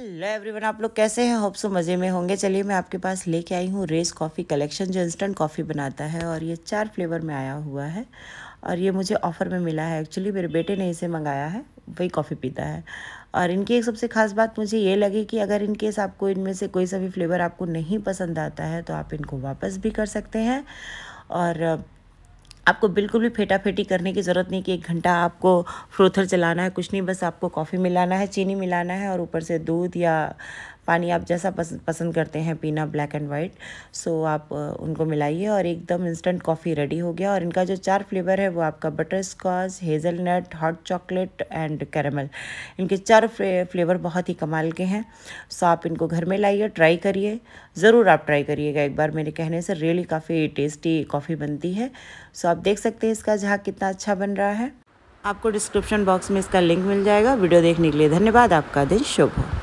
hello everyone आप लोग कैसे हैं होप सो मज़े में होंगे चलिए मैं आपके पास लेके आई हूँ रेस कॉफ़ी कलेक्शन जो इंस्टेंट कॉफ़ी बनाता है और ये चार फ्लेवर में आया हुआ है और ये मुझे ऑफ़र में मिला है एक्चुअली मेरे बेटे ने इसे मंगाया है वही कॉफ़ी पीता है और इनकी एक सबसे ख़ास बात मुझे ये लगी कि अगर इनकेस आपको इनमें से कोई सा भी फ्लेवर आपको नहीं पसंद आता है तो आप इनको वापस भी कर सकते हैं और आपको बिल्कुल भी फेटा फेटी करने की ज़रूरत नहीं कि एक घंटा आपको फ्रोथर चलाना है कुछ नहीं बस आपको कॉफ़ी मिलाना है चीनी मिलाना है और ऊपर से दूध या पानी आप जैसा पसंद पसंद करते हैं पीना ब्लैक एंड वाइट सो आप उनको मिलाइए और एकदम इंस्टेंट कॉफ़ी रेडी हो गया और इनका जो चार फ्लेवर है वो आपका butter scotch hazelnut hot chocolate and caramel इनके चार फ्लेवर बहुत ही कमाल के हैं सो आप इनको घर में लाइए ट्राई करिए ज़रूर आप ट्राई करिएगा एक बार मेरे कहने से रियली काफ़ी टेस्टी कॉफ़ी बनती है सो आप देख सकते हैं इसका झाग कितना अच्छा बन रहा है आपको डिस्क्रिप्शन बॉक्स में इसका लिंक मिल जाएगा वीडियो देखने के लिए धन्यवाद आपका दिन शुभ हो